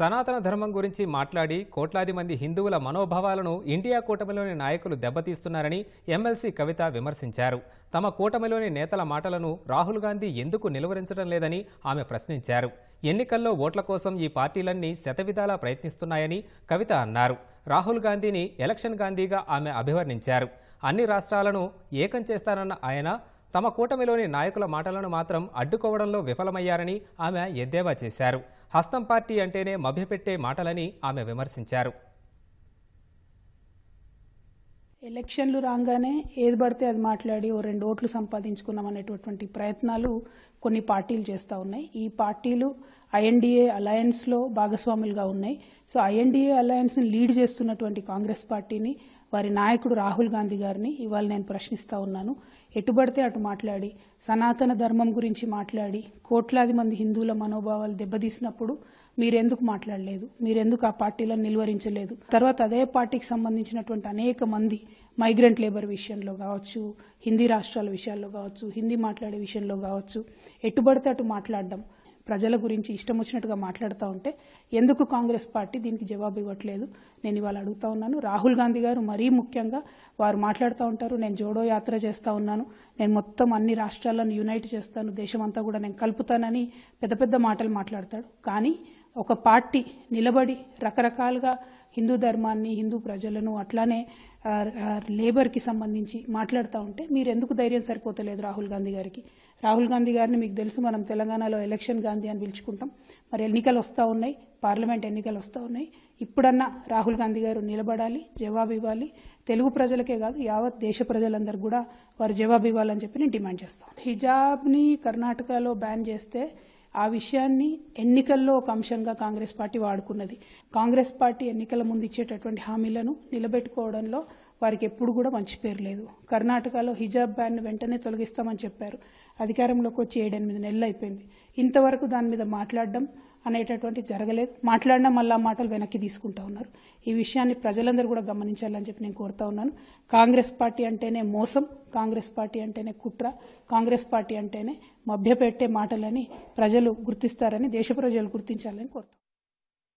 సనాతన ధర్మం గురించి మాట్లాడి కోట్లాది మంది హిందువుల మనోభావాలను ఇండియా కూటమిలోని నాయకులు దెబ్బతీస్తున్నారని ఎమ్మెల్సీ కవిత విమర్శించారు తమ కూటమిలోని నేతల మాటలను రాహుల్ గాంధీ ఎందుకు నిలువరించడం లేదని ఆమె ప్రశ్నించారు ఎన్నికల్లో ఓట్ల కోసం ఈ పార్టీలన్నీ శతవిధాలా ప్రయత్నిస్తున్నాయని కవిత అన్నారు రాహుల్ గాంధీని ఎలక్షన్ గాంధీగా ఆమె అభివర్ణించారు అన్ని రాష్ట్రాలను ఏకం చేస్తానన్న ఆయన తమ కూటమిలోని నాయకుల మాటలను మాత్రం అడ్డుకోవడంలో విఫలమయ్యారని ఆమె ఎద్దేవా చేశారు హస్తం పార్టీ అంటేనే మభ్యపెట్టే మాటలని ఆమె విమర్శించారు ఎలక్షన్లు రాగానే ఏది పడితే అది మాట్లాడి ఓ రెండు ఓట్లు సంపాదించుకున్నాం అనేటటువంటి ప్రయత్నాలు కొన్ని పార్టీలు చేస్తూ ఉన్నాయి ఈ పార్టీలు ఐఎన్డీఏ అలయన్స్లో భాగస్వాములుగా ఉన్నాయి సో ఐఎన్డీఏ అలయన్స్ని లీడ్ చేస్తున్నటువంటి కాంగ్రెస్ పార్టీని వారి నాయకుడు రాహుల్ గాంధీ గారిని ఇవాళ నేను ప్రశ్నిస్తూ ఉన్నాను ఎటుబడితే అటు మాట్లాడి సనాతన ధర్మం గురించి మాట్లాడి కోట్లాది మంది హిందువుల మనోభావాలు దెబ్బతీసినప్పుడు మీరెందుకు మాట్లాడలేదు మీరెందుకు ఆ పార్టీలను నిలువరించలేదు తర్వాత అదే పార్టీకి సంబంధించినటువంటి అనేక మంది మైగ్రెంట్ లేబర్ విషయంలో కావచ్చు హిందీ రాష్ట్రాల విషయాల్లో కావచ్చు హిందీ మాట్లాడే విషయంలో కావచ్చు ఎటుబడితే అటు మాట్లాడడం ప్రజల గురించి ఇష్టం వచ్చినట్టుగా మాట్లాడుతూ ఉంటే ఎందుకు కాంగ్రెస్ పార్టీ దీనికి జవాబు ఇవ్వట్లేదు నేను ఇవాళ అడుగుతా ఉన్నాను రాహుల్ గాంధీ గారు మరీ ముఖ్యంగా వారు మాట్లాడుతూ ఉంటారు నేను జోడో యాత్ర చేస్తూ ఉన్నాను నేను మొత్తం అన్ని రాష్ట్రాలను యునైట్ చేస్తాను దేశమంతా కూడా నేను కలుపుతానని పెద్ద పెద్ద మాటలు మాట్లాడతాడు కానీ ఒక పార్టీ నిలబడి రకరకాలుగా హిందూ ధర్మాన్ని హిందూ ప్రజలను అట్లానే లేబర్కి సంబంధించి మాట్లాడుతూ ఉంటే మీరు ఎందుకు ధైర్యం సరిపోతలేదు రాహుల్ గాంధీ గారికి రాహుల్ గాంధీ గారిని మీకు తెలుసు మనం తెలంగాణలో ఎలక్షన్ గాంధీ అని పిలుచుకుంటాం మరి ఎన్నికలు వస్తూ ఉన్నాయి పార్లమెంట్ ఎన్నికలు వస్తూ ఉన్నాయి ఇప్పుడన్నా రాహుల్ గాంధీ గారు నిలబడాలి జవాబు ఇవ్వాలి తెలుగు ప్రజలకే కాదు యావత్ దేశ ప్రజలందరూ కూడా వారు జవాబు ఇవ్వాలని చెప్పి నేను డిమాండ్ చేస్తాను హిజాబ్ని కర్ణాటకలో బ్యాన్ చేస్తే ఆ విషయాన్ని ఎన్నికల్లో ఒక అంశంగా కాంగ్రెస్ పార్టీ వాడుకున్నది కాంగ్రెస్ పార్టీ ఎన్నికల ముందు ఇచ్చేటటువంటి హామీలను నిలబెట్టుకోవడంలో వారికి ఎప్పుడు కూడా మంచి పేరు లేదు కర్ణాటకలో హిజాబ్ బ్యాన్ వెంటనే తొలగిస్తామని చెప్పారు అధికారంలోకి వచ్చి ఏడెనిమిది నెలలు అయిపోయింది ఇంతవరకు దాని మీద మాట్లాడడం అనేటటువంటి జరగలేదు మాట్లాడినా మళ్ళా మాటలు వెనక్కి తీసుకుంటా ఉన్నారు ఈ విషయాన్ని ప్రజలందరూ కూడా గమనించాలని చెప్పి నేను కోరుతా ఉన్నాను కాంగ్రెస్ పార్టీ అంటేనే మోసం కాంగ్రెస్ పార్టీ అంటేనే కుట్ర కాంగ్రెస్ పార్టీ అంటేనే మభ్యపెట్టే మాటలని ప్రజలు గుర్తిస్తారని దేశ ప్రజలు గుర్తించాలని కోరుతాను